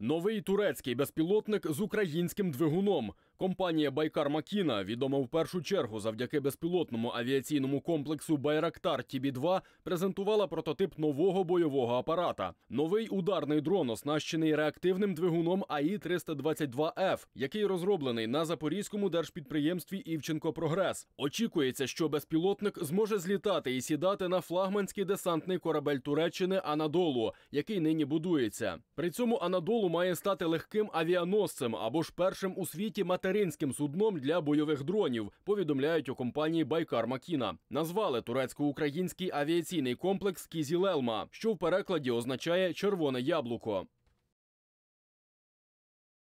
Новий турецький безпілотник з українським двигуном. Компанія Байкар Макіна, відома в першу чергу завдяки безпілотному авіаційному комплексу Байрактар Тібі-2, презентувала прототип нового бойового апарата. Новий ударний дрон, оснащений реактивним двигуном АІ 322 ф який розроблений на запорізькому держпідприємстві Івченко Прогрес. Очікується, що безпілотник зможе злітати і сідати на флагманський десантний корабель Туреччини Анадолу, який нині будується. При цьому Анадолу має стати легким авіаносцем або ж першим у світі матеріалом материнським судном для бойових дронів. Повідомляють у компанії Байкар Макіна. Назвали турецько-український авіаційний комплекс Кізілелма, що в перекладі означає червоне яблуко.